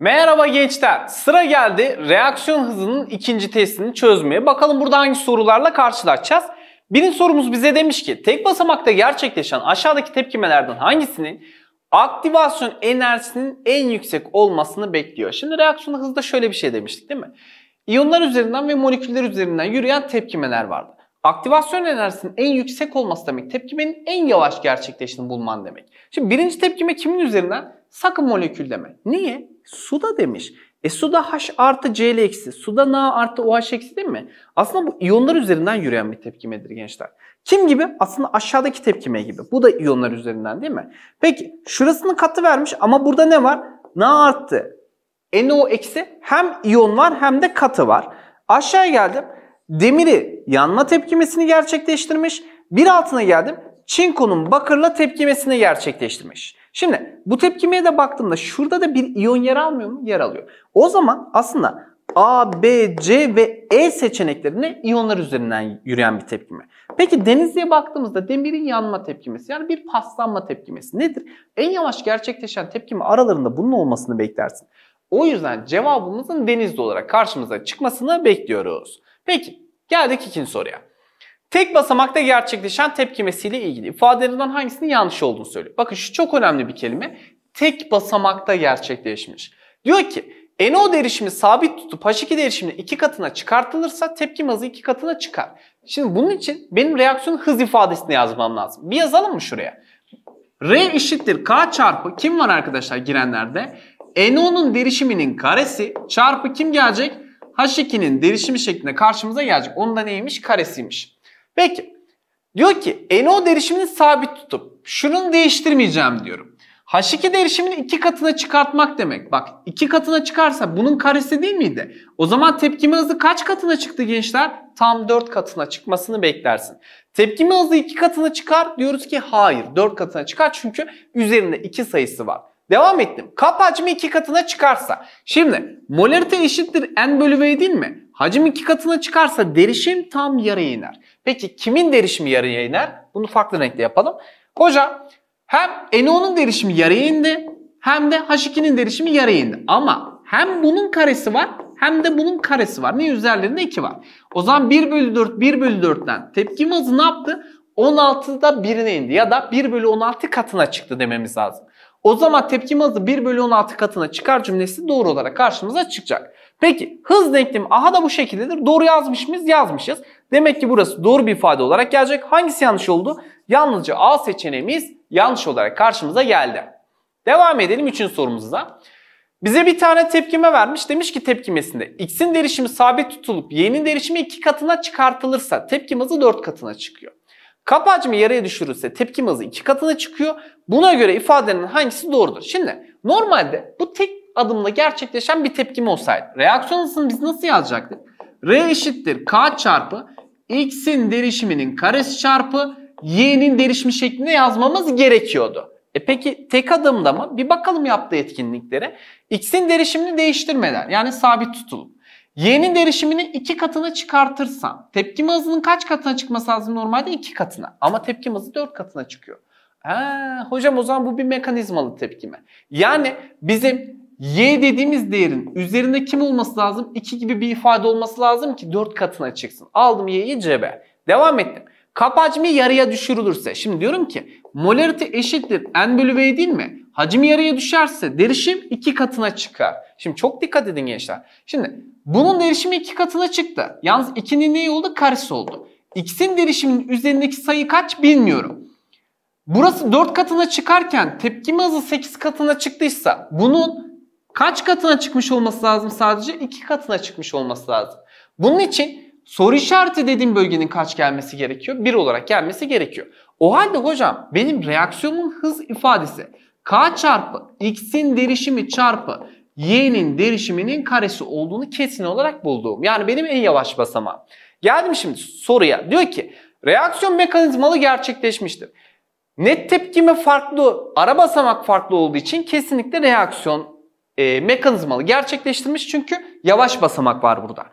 Merhaba gençler. Sıra geldi reaksiyon hızının ikinci testini çözmeye. Bakalım burada hangi sorularla karşılaşacağız. Birinci sorumuz bize demiş ki tek basamakta gerçekleşen aşağıdaki tepkimelerden hangisinin aktivasyon enerjisinin en yüksek olmasını bekliyor. Şimdi reaksiyon hızda şöyle bir şey demiştik değil mi? İyonlar üzerinden ve moleküller üzerinden yürüyen tepkimeler vardı. Aktivasyon enerjisinin en yüksek olması demek tepkimenin en yavaş gerçekleştiğini bulman demek. Şimdi birinci tepkime kimin üzerinden? Sakın molekül deme. Niye? Suda demiş. E suda H artı Cl eksi, suda Na artı OH eksi değil mi? Aslında bu iyonlar üzerinden yürüyen bir tepkimedir gençler. Kim gibi? Aslında aşağıdaki tepkime gibi. Bu da iyonlar üzerinden değil mi? Peki şurasını katı vermiş ama burada ne var? Na arttı. E, NO eksi hem iyon var hem de katı var. Aşağıya geldim. Demiri yanma tepkimesini gerçekleştirmiş. Bir altına geldim. Çinko'nun bakırla tepkimesini gerçekleştirmiş. Şimdi bu tepkimeye de baktığımda şurada da bir iyon yer almıyor mu? Yer alıyor. O zaman aslında A, B, C ve E seçeneklerinde iyonlar üzerinden yürüyen bir tepkime. Peki denizliğe baktığımızda demirin yanma tepkimesi yani bir paslanma tepkimesi nedir? En yavaş gerçekleşen tepkime aralarında bunun olmasını beklersin. O yüzden cevabımızın denizli olarak karşımıza çıkmasını bekliyoruz. Peki geldik ikinci soruya. Tek basamakta gerçekleşen tepkimesiyle ilgili ifadelerden hangisinin yanlış olduğunu söylüyor. Bakın şu çok önemli bir kelime. Tek basamakta gerçekleşmiş. Diyor ki NO derişimi sabit tutup H2 derişimini iki katına çıkartılırsa tepkim hızı iki katına çıkar. Şimdi bunun için benim reaksiyon hız ifadesini yazmam lazım. Bir yazalım mı şuraya? R eşittir K çarpı kim var arkadaşlar girenlerde? NO'nun derişiminin karesi çarpı kim gelecek? H2'nin derişimi şeklinde karşımıza gelecek. Onun da neymiş? Karesiymiş. Peki. Diyor ki NO derişimini sabit tutup şunun değiştirmeyeceğim diyorum. H2 derişimini iki katına çıkartmak demek. Bak iki katına çıkarsa bunun karesi değil miydi? O zaman tepkime hızı kaç katına çıktı gençler? Tam 4 katına çıkmasını beklersin. Tepkime hızı iki katına çıkar diyoruz ki hayır 4 katına çıkar çünkü üzerinde iki sayısı var. Devam ettim. Kap hacmi iki katına çıkarsa. Şimdi molarite eşittir n bölü v değil mi? Hacim iki katına çıkarsa derişim tam yarıya iner. Peki kimin derişimi yarıya iner? Bunu farklı renkte yapalım. Hoca hem NO'nun derişimi yarıya indi hem de H2'nin derişimi yarıya indi. Ama hem bunun karesi var hem de bunun karesi var. Ne üzerlerinde 2 var. O zaman 1 bölü 4 1 bölü 4'ten tepkim hızı ne yaptı? 16'da birine indi ya da 1 bölü 16 katına çıktı dememiz lazım. O zaman tepkime hızı 1 bölü 16 katına çıkar cümlesi doğru olarak karşımıza çıkacak. Peki hız denklemi aha da bu şekildedir. Doğru yazmış mıyız? Yazmışız. Demek ki burası doğru bir ifade olarak gelecek. Hangisi yanlış oldu? Yalnızca A seçeneğimiz yanlış olarak karşımıza geldi. Devam edelim 3. sorumuza. Bize bir tane tepkime vermiş. Demiş ki tepkimesinde x'in derişimi sabit tutulup y'nin derişimi 2 katına çıkartılırsa tepkim hızı 4 katına çıkıyor. Kapı hacmi yarıya düşürülse tepkim hızı iki katına çıkıyor. Buna göre ifadenin hangisi doğrudur? Şimdi normalde bu tek adımla gerçekleşen bir tepkim olsaydı. Reaksiyon hızını biz nasıl yazacaktık? R eşittir K çarpı X'in derişiminin karesi çarpı Y'nin derişimi şeklinde yazmamız gerekiyordu. E peki tek adımda mı? Bir bakalım yaptığı etkinliklere. X'in derişimini değiştirmeden yani sabit tutulup Y'nin derişimini iki katına çıkartırsam tepkim hızının kaç katına çıkması lazım normalde? iki katına. Ama tepkim hızı dört katına çıkıyor. Ha, hocam o zaman bu bir mekanizmalı tepkime. Yani bizim Y dediğimiz değerin üzerinde kim olması lazım? 2 gibi bir ifade olması lazım ki 4 katına çıksın. Aldım Y'yi CB. Devam ettim. Kap yarıya düşürülürse. Şimdi diyorum ki molarite eşittir n bölü v değil mi? Hacim yarıya düşerse derişim iki katına çıkar. Şimdi çok dikkat edin gençler. Şimdi bunun derişimi iki katına çıktı. Yalnız 2'nin neyi oldu? Karesi oldu. X'in derişiminin üzerindeki sayı kaç bilmiyorum. Burası 4 katına çıkarken tepkime hızı 8 katına çıktıysa bunun kaç katına çıkmış olması lazım sadece? 2 katına çıkmış olması lazım. Bunun için soru işareti dediğim bölgenin kaç gelmesi gerekiyor? 1 olarak gelmesi gerekiyor. O halde hocam benim reaksiyonun hız ifadesi K çarpı X'in derişimi çarpı Y'nin derişiminin karesi olduğunu kesin olarak bulduğum. Yani benim en yavaş basamağım. Geldim şimdi soruya. Diyor ki reaksiyon mekanizmalı gerçekleşmiştir. Net tepkime farklı, ara basamak farklı olduğu için kesinlikle reaksiyon e, mekanizmalı gerçekleştirmiş. Çünkü yavaş basamak var burada.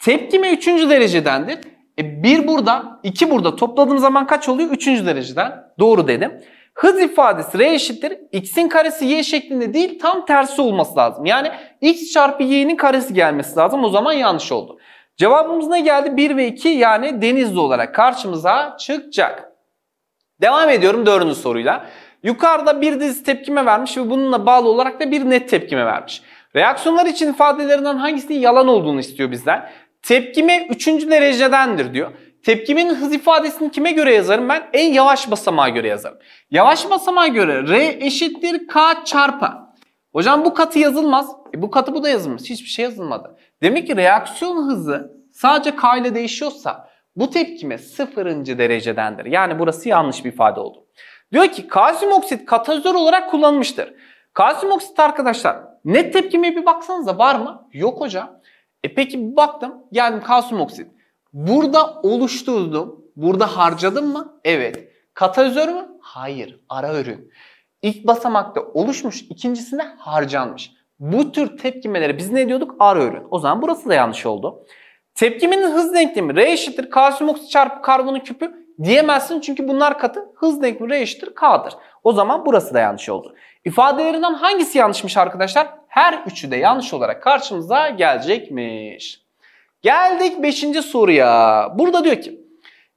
Tepkime üçüncü derecedendir. E 1 burada, iki burada topladığım zaman kaç oluyor? Üçüncü dereceden. Doğru dedim. Hız ifadesi R eşittir. X'in karesi Y şeklinde değil tam tersi olması lazım. Yani X çarpı Y'nin karesi gelmesi lazım. O zaman yanlış oldu. Cevabımız ne geldi? 1 ve 2 yani denizli olarak karşımıza çıkacak. Devam ediyorum dördüncü soruyla. Yukarıda bir dizi tepkime vermiş ve bununla bağlı olarak da bir net tepkime vermiş. Reaksiyonlar için ifadelerinden hangisinin yalan olduğunu istiyor bizden. Tepkime üçüncü derecedendir diyor. Tepkimin hız ifadesini kime göre yazarım ben? En yavaş basamağa göre yazarım. Yavaş basamağa göre R eşittir K çarpı. Hocam bu katı yazılmaz. E bu katı bu da yazılmaz. Hiçbir şey yazılmadı. Demek ki reaksiyon hızı sadece K ile değişiyorsa bu tepkime sıfırıncı derecedendir. Yani burası yanlış bir ifade oldu. Diyor ki kalsiyum oksit katalizör olarak kullanılmıştır. Kalsiyum oksit arkadaşlar net tepkime bir baksanıza var mı? Yok hocam. E peki baktım geldim kalsiyum oksit. Burada oluşturdum. Burada harcadım mı? Evet. Katalizör mü? Hayır. Ara ürün. İlk basamakta oluşmuş, ikincisinde harcanmış. Bu tür tepkimelere biz ne diyorduk? Ara ürün. O zaman burası da yanlış oldu. tepkiminin hız denklemi R eşittir kalsiyum oksit çarpı karbonun küpü diyemezsin çünkü bunlar katı. Hız denklemi R eşittir K'dır. O zaman burası da yanlış oldu. İfadelerinden hangisi yanlışmış arkadaşlar? her üçü de yanlış olarak karşımıza gelecekmiş. Geldik 5. soruya. Burada diyor ki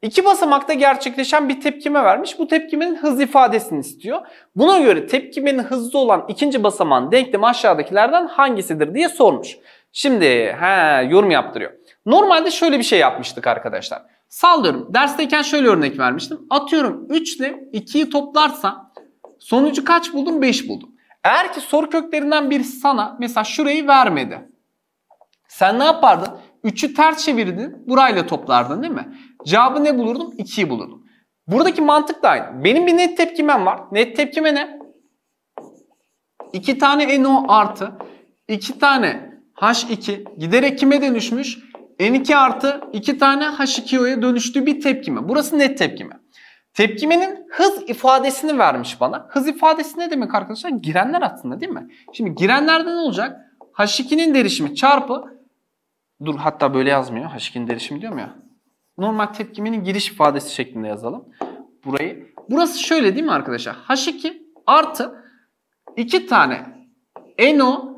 iki basamakta gerçekleşen bir tepkime vermiş. Bu tepkimenin hız ifadesini istiyor. Buna göre tepkimenin hızlı olan ikinci basamağın denklemi aşağıdakilerden hangisidir diye sormuş. Şimdi he, yorum yaptırıyor. Normalde şöyle bir şey yapmıştık arkadaşlar. Sallıyorum. Dersteyken şöyle örnek vermiştim. Atıyorum 3 ile 2'yi toplarsam sonucu kaç buldum? 5 buldum. Eğer ki soru köklerinden birisi sana mesela şurayı vermedi. Sen ne yapardın? 3'ü ters çevirdin, burayla toplardın değil mi? Cevabı ne bulurdum? 2'yi bulurdum. Buradaki mantık da aynı. Benim bir net tepkimem var. Net tepkime ne? 2 tane NO artı 2 tane H2 giderek kime dönüşmüş? N2 artı 2 tane H2O'ya dönüştüğü bir tepkime. Burası net tepkime. Tepkimenin hız ifadesini vermiş bana. Hız ifadesi ne demek arkadaşlar? Girenler aslında değil mi? Şimdi girenlerden olacak? H2'nin derişimi çarpı Dur hatta böyle yazmıyor. H2'nin derişimi diyorum ya. Normal tepkimenin giriş ifadesi şeklinde yazalım. Burayı. Burası şöyle değil mi arkadaşlar? H2 artı 2 tane NO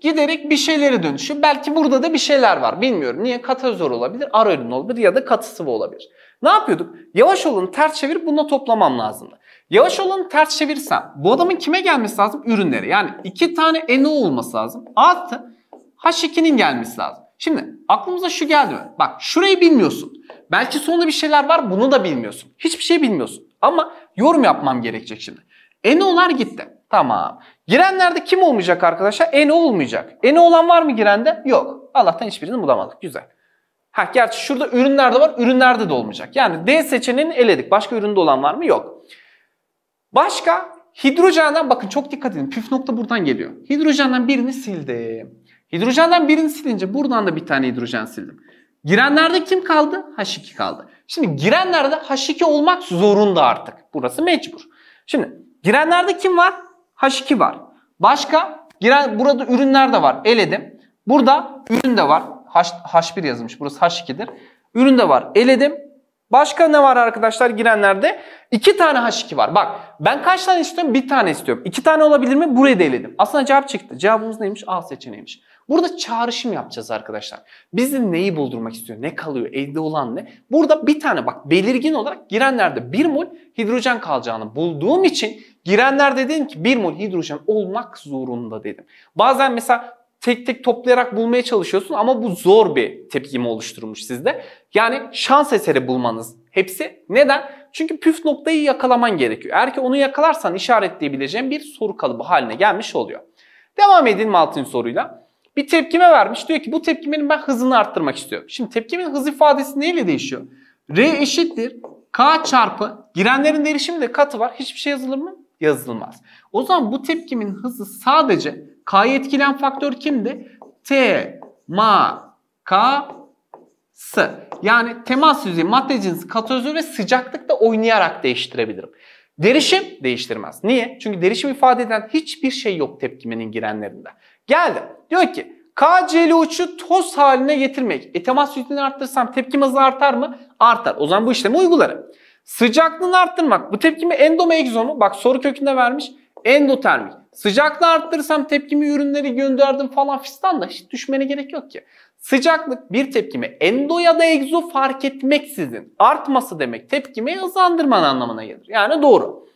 giderek bir şeylere dönüşüyor. Belki burada da bir şeyler var. Bilmiyorum. Niye? Katalizör olabilir, aronyl olabilir ya da katı sıvı olabilir. Ne yapıyorduk? Yavaş olanı ters çevir bununla toplamam lazımdı. Yavaş olanı ters çevirsem bu adamın kime gelmesi lazım? Ürünlere. Yani iki tane eno olması lazım. Artı H2'nin gelmesi lazım. Şimdi aklımıza şu geldi mi? Bak şurayı bilmiyorsun. Belki sonunda bir şeyler var bunu da bilmiyorsun. Hiçbir şey bilmiyorsun. Ama yorum yapmam gerekecek şimdi. Eno'lar gitti. Tamam. Girenlerde kim olmayacak arkadaşlar? Eno olmayacak. Eno olan var mı girende? Yok. Allah'tan hiçbirini bulamadık. Güzel. Ha gerçi şurada ürünlerde var, ürünlerde de olmayacak. Yani D seçeneğini eledik. Başka üründe olan var mı? Yok. Başka hidrojenden bakın çok dikkat edin. Püf nokta buradan geliyor. Hidrojenden birini sildim. Hidrojenden birini silince buradan da bir tane hidrojen sildim. Girenlerde kim kaldı? H2 kaldı. Şimdi girenlerde H2 olmak zorunda artık. Burası mecbur. Şimdi girenlerde kim var? H2 var. Başka giren burada ürünler de var. Eledim. Burada ürün de var. H, H1 yazılmış. Burası H2'dir. Ürün de var. Eledim. Başka ne var arkadaşlar girenlerde? İki tane H2 var. Bak ben kaç tane istiyorum? Bir tane istiyorum. İki tane olabilir mi? Buraya da eledim. Aslında cevap çıktı. Cevabımız neymiş? A seçeneğiymiş. Burada çağrışım yapacağız arkadaşlar. Bizim neyi buldurmak istiyor? Ne kalıyor? Elde olan ne? Burada bir tane bak belirgin olarak girenlerde bir mol hidrojen kalacağını bulduğum için girenlerde dedim ki bir mol hidrojen olmak zorunda dedim. Bazen mesela tek tek toplayarak bulmaya çalışıyorsun ama bu zor bir tepkimi oluşturmuş sizde. Yani şans eseri bulmanız hepsi. Neden? Çünkü püf noktayı yakalaman gerekiyor. Eğer ki onu yakalarsan işaretleyebileceğin bir soru kalıbı haline gelmiş oluyor. Devam edelim altın soruyla. Bir tepkime vermiş. Diyor ki bu tepkimenin ben hızını arttırmak istiyorum. Şimdi tepkimin hız ifadesi neyle değişiyor? R eşittir K çarpı girenlerin değişimi katı var. Hiçbir şey yazılır mı? Yazılmaz. O zaman bu tepkimin hızı sadece K'yı etkileyen faktör kimdi? T, ma, ka, S. Yani temas yüzeyi, madde cinsi, kat ve sıcaklıkla oynayarak değiştirebilirim. Derişim değiştirmez. Niye? Çünkü derişim ifade eden hiçbir şey yok tepkimenin girenlerinde. Geldi. Diyor ki KCl uçu toz haline getirmek. E temas yüzeyini arttırsam tepkim hızı artar mı? Artar. O zaman bu işlemi uygularım. Sıcaklığını arttırmak. Bu tepkimi endo mu mu? Bak soru kökünde vermiş. Endotermik. Sıcaklığı arttırırsam tepkimi ürünleri gönderdim falan fistan da hiç düşmene gerek yok ki. Sıcaklık bir tepkimi endo ya da egzo fark etmeksizin artması demek tepkimi hızlandırman anlamına gelir. Yani doğru.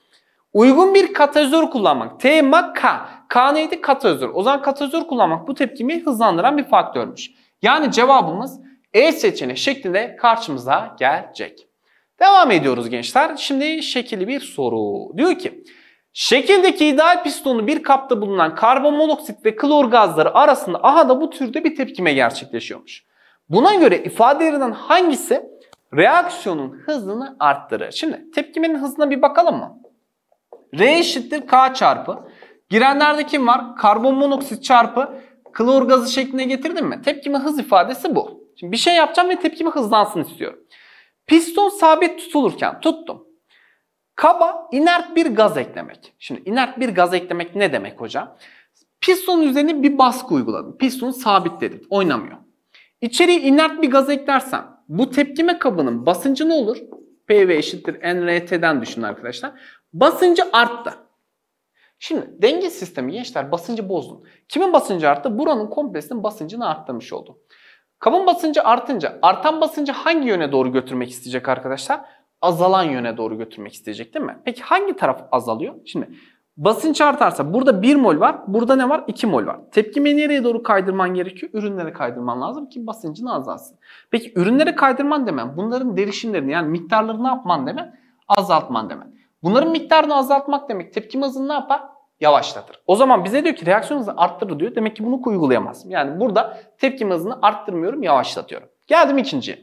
Uygun bir katalizör kullanmak. T, M, K. K neydi? Katalizör. O zaman katalizör kullanmak bu tepkimi hızlandıran bir faktörmüş. Yani cevabımız E seçeneği şeklinde karşımıza gelecek. Devam ediyoruz gençler. Şimdi şekilli bir soru. Diyor ki Şekildeki ideal pistonu bir kapta bulunan karbon monoksit ve klor gazları arasında aha da bu türde bir tepkime gerçekleşiyormuş. Buna göre ifade hangisi reaksiyonun hızını arttırır? Şimdi tepkimenin hızına bir bakalım mı? R eşittir K çarpı. Girenlerde kim var? Karbon monoksit çarpı klor gazı şeklinde getirdim mi? Tepkime hız ifadesi bu. Şimdi bir şey yapacağım ve tepkime hızlansın istiyorum. Piston sabit tutulurken tuttum. Kaba inert bir gaz eklemek. Şimdi inert bir gaz eklemek ne demek hocam? Piston üzerine bir baskı uyguladım. Piston sabitledim. Oynamıyor. İçeriye inert bir gaz eklersem bu tepkime kabının basıncı ne olur? PV eşittir NRT'den düşünün arkadaşlar. Basıncı arttı. Şimdi denge sistemi gençler basıncı bozdun. Kimin basıncı arttı? Buranın kompresinin basıncını arttırmış oldu. Kabın basıncı artınca artan basıncı hangi yöne doğru götürmek isteyecek arkadaşlar? azalan yöne doğru götürmek isteyecek değil mi? Peki hangi taraf azalıyor? Şimdi basınç artarsa burada 1 mol var, burada ne var? 2 mol var. Tepkimeyi nereye doğru kaydırman gerekiyor? Ürünlere kaydırman lazım ki basıncın azalsın. Peki ürünlere kaydırman demen, bunların derişimlerini yani miktarlarını ne yapman demen? Azaltman demen. Bunların miktarını azaltmak demek tepkim hızını ne yapar? Yavaşlatır. O zaman bize diyor ki reaksiyon hızını arttırır diyor. Demek ki bunu uygulayamaz. Yani burada tepkim hızını arttırmıyorum, yavaşlatıyorum. Geldim ikinciye.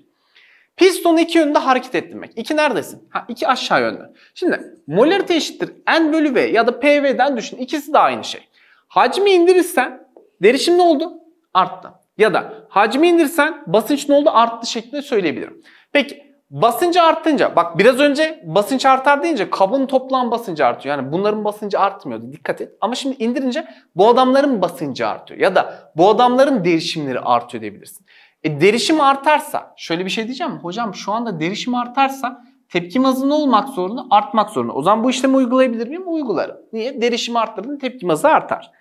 Piston iki yönde hareket ettirmek. İki neredesin? Ha, iki aşağı yönde. Şimdi molarite eşittir N bölü V ya da PV'den düşün. İkisi de aynı şey. Hacmi indirirsen derişim ne oldu? Arttı. Ya da hacmi indirsen basınç ne oldu? Arttı şeklinde söyleyebilirim. Peki basıncı arttınca bak biraz önce basınç artar deyince kabın toplam basıncı artıyor. Yani bunların basıncı artmıyordu dikkat et. Ama şimdi indirince bu adamların basıncı artıyor. Ya da bu adamların derişimleri artıyor diyebilirsin. E derişim artarsa, şöyle bir şey diyeceğim. Hocam şu anda derişim artarsa tepkim hızı ne olmak zorunda? Artmak zorunda. O zaman bu işlemi uygulayabilir miyim? Uygularım. Niye? Derişim arttırdım, tepkim hızı artar.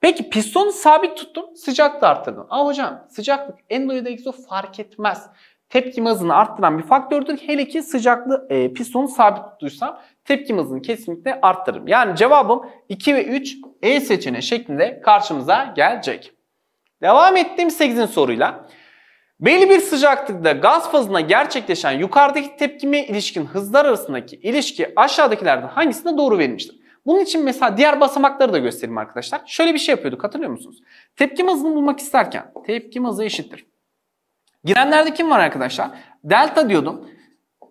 Peki pistonu sabit tuttum, sıcaklık arttırdım. Aa hocam sıcaklık endo ya egzo fark etmez. Tepkim hızını arttıran bir faktördür. Hele ki sıcaklığı e, pistonu sabit tuttuysam tepkim hızını kesinlikle arttırırım. Yani cevabım 2 ve 3 E seçeneği şeklinde karşımıza gelecek. Devam ettiğim 8'in soruyla. Belli bir sıcaklıkta gaz fazına gerçekleşen yukarıdaki tepkime ilişkin hızlar arasındaki ilişki aşağıdakilerden hangisine doğru verilmiştir? Bunun için mesela diğer basamakları da göstereyim arkadaşlar. Şöyle bir şey yapıyorduk hatırlıyor musunuz? Tepkime hızını bulmak isterken tepkime hızı eşittir. Girenlerde kim var arkadaşlar? Delta diyordum.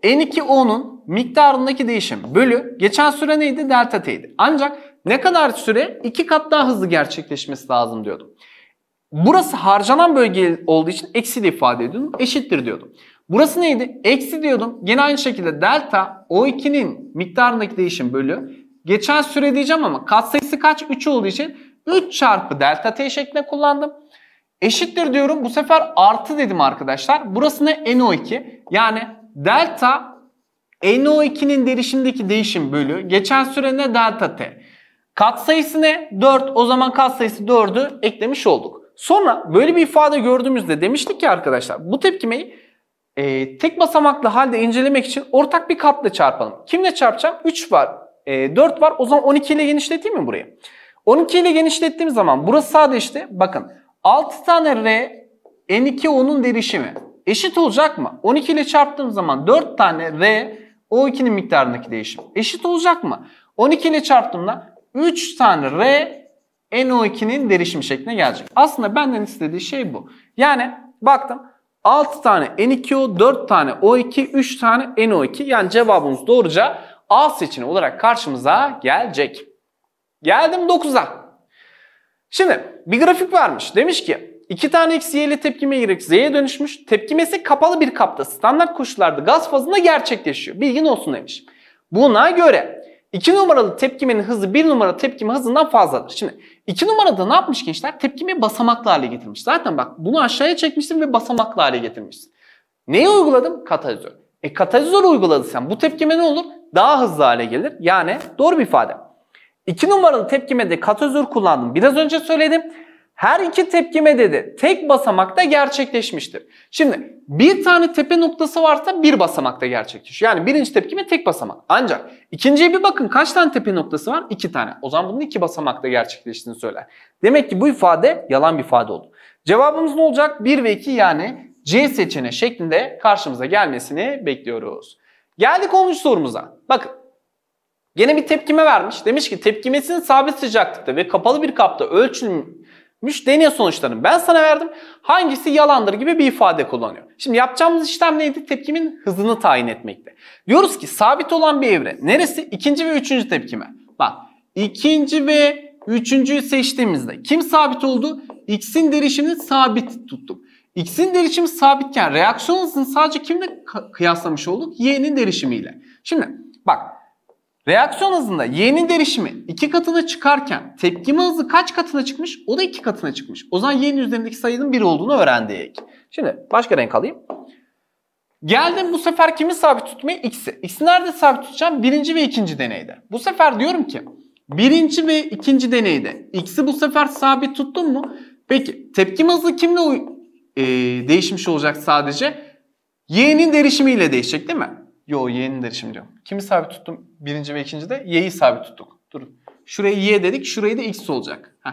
N2O'nun miktarındaki değişim bölü geçen süre neydi? Delta T'ydi. Ancak ne kadar süre? 2 kat daha hızlı gerçekleşmesi lazım diyordum. Burası harcanan bölge olduğu için eksi de ifade ediyordum. Eşittir diyordum. Burası neydi? Eksi diyordum. Gene aynı şekilde delta O2'nin miktarındaki değişim bölü. Geçen süre diyeceğim ama katsayısı kaç? 3 olduğu için 3 çarpı delta t şeklinde kullandım. Eşittir diyorum. Bu sefer artı dedim arkadaşlar. Burası ne? NO2. Yani delta NO2'nin derişimdeki değişim bölü. Geçen süre ne? Delta t. Katsayısı ne? 4. O zaman katsayısı 4'ü eklemiş olduk. Sonra böyle bir ifade gördüğümüzde demiştik ki arkadaşlar bu tepkimeyi e, tek basamaklı halde incelemek için ortak bir katla çarpalım. Kimle çarpacağım? 3 var, e, 4 var. O zaman 12 ile genişleteyim mi burayı? 12 ile genişlettiğim zaman burası sadece işte bakın 6 tane R N2O'nun derişimi eşit olacak mı? 12 ile çarptığım zaman 4 tane R O2'nin miktarındaki değişim eşit olacak mı? 12 ile çarptığımda 3 tane R NO2'nin derişim şekline gelecek. Aslında benden istediği şey bu. Yani baktım 6 tane N2O, 4 tane O2, 3 tane NO2. Yani cevabımız doğruca A seçeneği olarak karşımıza gelecek. Geldim 9'a. Şimdi bir grafik vermiş. Demiş ki iki tane X, Y ile tepkime Y, Z'ye dönüşmüş. Tepkimesi kapalı bir kapta standart koşullarda gaz fazında gerçekleşiyor. Bilgin olsun demiş. Buna göre 2 numaralı tepkimenin hızı 1 numara tepkime hızından fazladır. Şimdi 2 numarada ne yapmış gençler? Tepkimeyi basamaklı hale getirmiş. Zaten bak bunu aşağıya çekmişsin ve basamaklı hale getirmişsin. Neyi uyguladım? Katalizör. E katalizör uyguladıysan bu tepkime ne olur? Daha hızlı hale gelir. Yani doğru bir ifade. 2 numaralı tepkimede katalizör kullandım. Biraz önce söyledim. Her iki tepkime dedi tek basamakta gerçekleşmiştir. Şimdi bir tane tepe noktası varsa bir basamakta gerçekleşiyor. Yani birinci tepkime tek basamak. Ancak ikinciye bir bakın kaç tane tepe noktası var? İki tane. O zaman bunun iki basamakta gerçekleştiğini söyler. Demek ki bu ifade yalan bir ifade oldu. Cevabımız ne olacak? 1 ve 2 yani C seçeneği şeklinde karşımıza gelmesini bekliyoruz. Geldik 10. sorumuza. Bakın Gene bir tepkime vermiş. Demiş ki tepkimesinin sabit sıcaklıkta ve kapalı bir kapta ölçüm Müş deney sonuçlarını ben sana verdim. Hangisi yalandır gibi bir ifade kullanıyor. Şimdi yapacağımız işlem neydi? Tepkimin hızını tayin etmekte. Diyoruz ki sabit olan bir evre neresi? İkinci ve üçüncü tepkime. Bak ikinci ve üçüncüyü seçtiğimizde kim sabit oldu? X'in derişimini sabit tuttum. X'in derişimi sabitken reaksiyon hızını sadece kimle kıyaslamış olduk? Y'nin derişimiyle. Şimdi bak Reaksiyon hızında Y'nin derişimi 2 katına çıkarken tepkime hızı kaç katına çıkmış? O da 2 katına çıkmış. O zaman Y'nin üzerindeki sayının 1 olduğunu öğrendik. Şimdi başka renk alayım. Geldim bu sefer kimi sabit tutmaya? X'i. X'i nerede sabit tutacağım? Birinci ve ikinci deneyde. Bu sefer diyorum ki birinci ve ikinci deneyde X'i bu sefer sabit tuttum mu? Peki tepkim hızı kimle e, değişmiş olacak sadece? Y'nin derişimiyle değişecek değil mi? Yo y'nin derişimi diyorum. Kimi sabit tuttum? Birinci ve ikinci de y'yi sabit tuttuk. Dur. Şuraya y dedik. Şurayı da x olacak. Heh.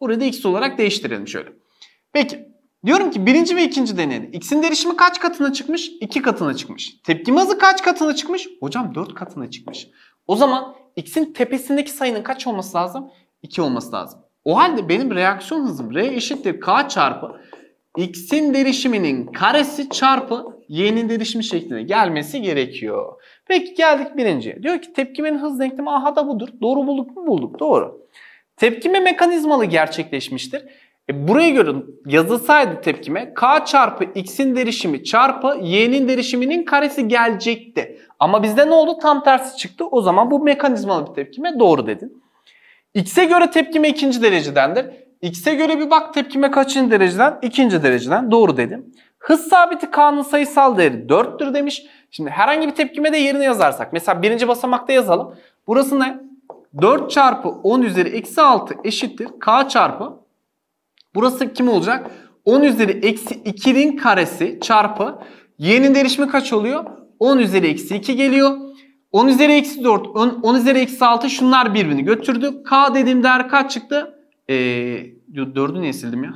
Burayı da x olarak değiştirelim şöyle. Peki. Diyorum ki birinci ve ikinci deneyde x'in derişimi kaç katına çıkmış? 2 katına çıkmış. Tepkime hızı kaç katına çıkmış? Hocam 4 katına çıkmış. O zaman x'in tepesindeki sayının kaç olması lazım? 2 olması lazım. O halde benim reaksiyon hızım R eşittir K çarpı x'in derişiminin karesi çarpı y'nin derişimi şekline gelmesi gerekiyor. Peki geldik birinciye. Diyor ki tepkimenin hız denklemi aha da budur. Doğru bulduk mu? Bulduk. Doğru. Tepkime mekanizmalı gerçekleşmiştir. E buraya göre yazılsaydı tepkime k çarpı x'in derişimi çarpı y'nin derişiminin karesi gelecekti. Ama bizde ne oldu? Tam tersi çıktı. O zaman bu mekanizmalı bir tepkime doğru dedin. X'e göre tepkime ikinci derecedendir. X'e göre bir bak tepkime kaçıncı dereceden? İkinci dereceden. Doğru dedim. Hız sabiti kanun sayısal değeri 4'tür demiş. Şimdi herhangi bir tepkime de yerine yazarsak. Mesela birinci basamakta yazalım. Burası ne? 4 çarpı 10 üzeri eksi 6 eşittir. K çarpı. Burası kim olacak? 10 üzeri eksi 2'nin karesi çarpı. Y'nin derişimi kaç oluyor? 10 üzeri eksi 2 geliyor. 10 üzeri eksi 4, 10 üzeri eksi 6 şunlar birbirini götürdü. K dediğim değer kaç çıktı? Ee, 4'ü niye sildim ya?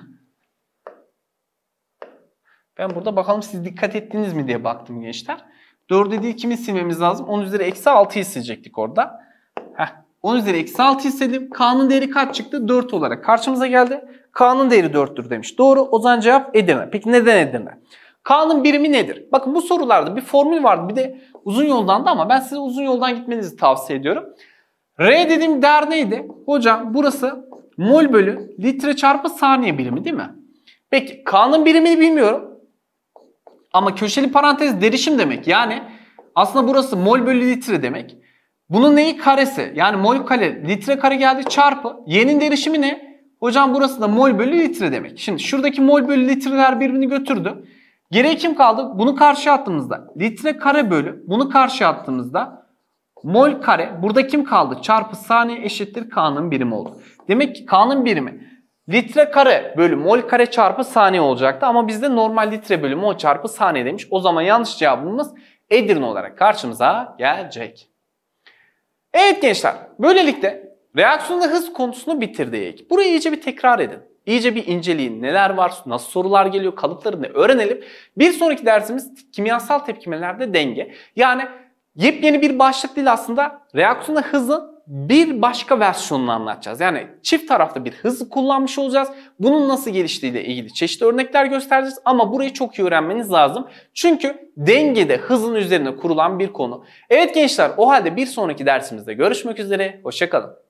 Ben burada bakalım siz dikkat ettiniz mi diye baktım gençler. 4'e değil kimi silmemiz lazım? 10 üzeri eksi 6'yı silecektik orada. Heh. 10 üzeri eksi 6 hissedim. K'nın değeri kaç çıktı? 4 olarak karşımıza geldi. K'nın değeri 4'tür demiş. Doğru. O zaman cevap Edirne. Peki neden Edirne? K'nın birimi nedir? Bakın bu sorularda bir formül vardı. Bir de uzun yoldan da ama ben size uzun yoldan gitmenizi tavsiye ediyorum. R dediğim değer neydi? Hocam burası mol bölü litre çarpı saniye birimi değil mi? Peki K'nın birimini bilmiyorum. Ama köşeli parantez derişim demek. Yani aslında burası mol bölü litre demek. Bunun neyi karesi? Yani mol kare, litre kare geldi çarpı. Y'nin derişimi ne? Hocam burası da mol bölü litre demek. Şimdi şuradaki mol bölü litreler birbirini götürdü. Geriye kim kaldı? Bunu karşı attığımızda litre kare bölü bunu karşı attığımızda mol kare burada kim kaldı? Çarpı saniye eşittir K'nın birimi oldu. Demek ki K'nın birimi Litre kare bölü mol kare çarpı saniye olacaktı ama bizde normal litre bölü mol çarpı saniye demiş. O zaman yanlış cevabımız Edirne olarak karşımıza gelecek. Evet gençler böylelikle reaksiyonda hız konusunu bitirdik. Burayı iyice bir tekrar edin. İyice bir inceleyin neler var, nasıl sorular geliyor, kalıpları ne öğrenelim. Bir sonraki dersimiz kimyasal tepkimelerde denge. Yani yepyeni bir başlık değil aslında reaksiyonda hızın bir başka versiyonunu anlatacağız. Yani çift tarafta bir hız kullanmış olacağız. Bunun nasıl geliştiğiyle ilgili çeşitli örnekler göstereceğiz ama burayı çok iyi öğrenmeniz lazım. Çünkü dengede hızın üzerine kurulan bir konu. Evet gençler o halde bir sonraki dersimizde görüşmek üzere. Hoşçakalın.